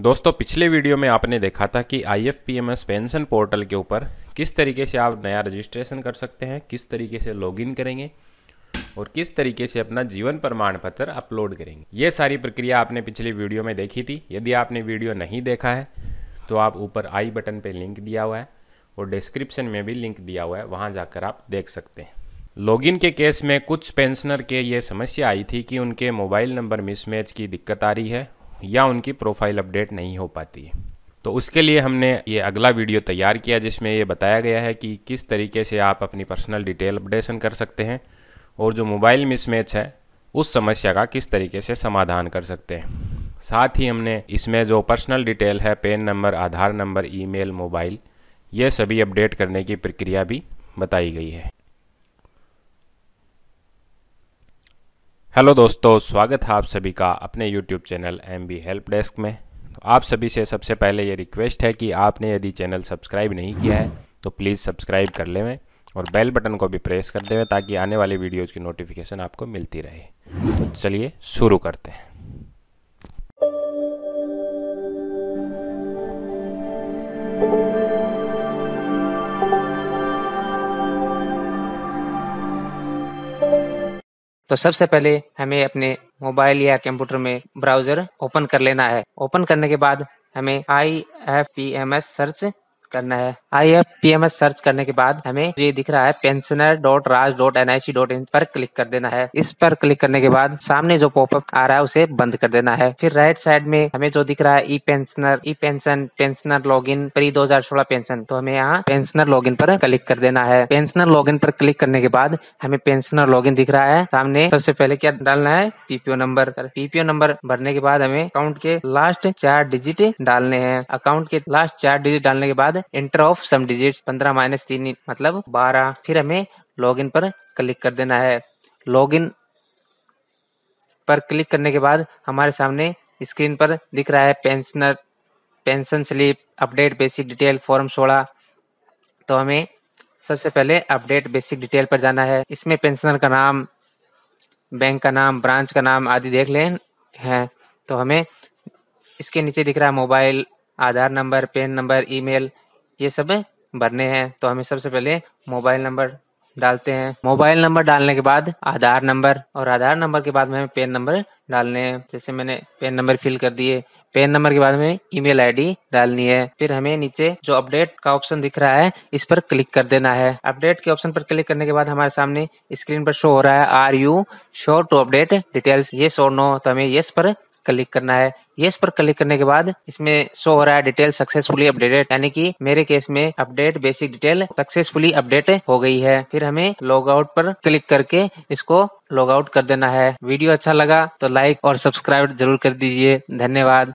दोस्तों पिछले वीडियो में आपने देखा था कि I F P M S pension portal के ऊपर किस तरीके से आप नया रजिस्ट्रेशन कर सकते हैं किस तरीके से लॉगिन करेंगे और किस तरीके से अपना जीवन प्रमाण पत्र अपलोड करेंगे ये सारी प्रक्रिया आपने पिछले वीडियो में देखी थी यदि आपने वीडियो नहीं देखा है तो आप ऊपर आई बटन पर लिंक दिया हुआ है और डिस्क्रिप्शन में भी लिंक दिया हुआ है वहाँ जाकर आप देख सकते हैं लॉगिन के केस में कुछ पेंशनर के ये समस्या आई थी कि उनके मोबाइल नंबर मिसमैच की दिक्कत आ रही है या उनकी प्रोफाइल अपडेट नहीं हो पाती है तो उसके लिए हमने ये अगला वीडियो तैयार किया जिसमें ये बताया गया है कि किस तरीके से आप अपनी पर्सनल डिटेल अपडेशन कर सकते हैं और जो मोबाइल मिसमैच है उस समस्या का किस तरीके से समाधान कर सकते हैं साथ ही हमने इसमें जो पर्सनल डिटेल है PAN number Aadhaar number email mobile ये सभी अपडेट करने की प्रक्रिया भी बताई गई है हेलो दोस्तों स्वागत है आप सभी का अपने YouTube channel M B help desk में तो आप सभी से सबसे पहले ये रिक्वेस्ट है कि आपने यदि चैनल सब्सक्राइब नहीं किया है तो प्लीज़ सब्सक्राइब कर लेवें और बेल बटन को भी प्रेस कर देवें ताकि आने वाली वीडियोज़ की नोटिफिकेशन आपको मिलती रहे तो चलिए शुरू करते हैं तो सबसे पहले हमें अपने मोबाइल या कंप्यूटर में ब्राउजर ओपन कर लेना है ओपन करने के बाद हमें I F P M S search करना है I F P M S search करने के बाद हमें ये दिख रहा है pensioner dot Raj dot N I C dot in पर क्लिक कर देना है इस पर क्लिक करने के बाद सामने जो पॉपअप आ रहा है उसे बंद कर देना है फिर राइट साइड में हमें जो दिख रहा है E pensioner E pension pensioner log in pre दो हजार सोलह पेंशन तो हमें यहाँ पेंशनर लॉग इन पर क्लिक कर देना है पेंशनर लॉग इन पर क्लिक करने के बाद हमें पेंशनर लॉग इन दिख रहा है सामने सबसे पहले क्या डालना है पीपीओ नंबर पीपीओ नंबर भरने के बाद हमें अकाउंट के लास्ट चार डिजिट डालने हैं अकाउंट के लास्ट चार डिजिट डालने के बाद एंटर ऑफ सम डिजिट पंद्रह माइनस तीन मतलब बारह फिर हमें लॉग इन पर क्लिक कर देना है लॉग इन पर क्लिक करने के बाद हमारे सामने स्क्रीन पर दिख रहा है pensioner pension slip update basic detail form सोलह तो हमें सबसे पहले अपडेट बेसिक डिटेल पर जाना है इसमें पेंशनर का नाम बैंक का नाम ब्रांच का नाम आदि देख लें हैं तो हमें इसके नीचे दिख रहा है mobile Aadhaar number PAN number email ये सब भरने हैं तो हमें सबसे पहले मोबाइल नंबर डालते हैं मोबाइल नंबर डालने के बाद आधार नंबर और आधार नंबर के बाद में हमें पेन नंबर डालने हैं जैसे मैंने पेन नंबर फिल कर दिए पेन नंबर के बाद में ईमेल आईडी डालनी है फिर हमें नीचे जो अपडेट का ऑप्शन दिख रहा है इस पर क्लिक कर देना है अपडेट के ऑप्शन पर क्लिक करने के बाद हमारे सामने स्क्रीन पर शो हो रहा है are you sure to update details ये शो नो तो हमें ये पर क्लिक करना है इस पर क्लिक करने के बाद इसमें शो हो रहा है डिटेल सक्सेसफुली अपडेटेड यानी कि मेरे केस में update basic detail successfully update हो गई है फिर हमें लॉग आउट पर क्लिक करके इसको लॉग आउट कर देना है वीडियो अच्छा लगा तो लाइक और सब्सक्राइब जरूर कर दीजिए धन्यवाद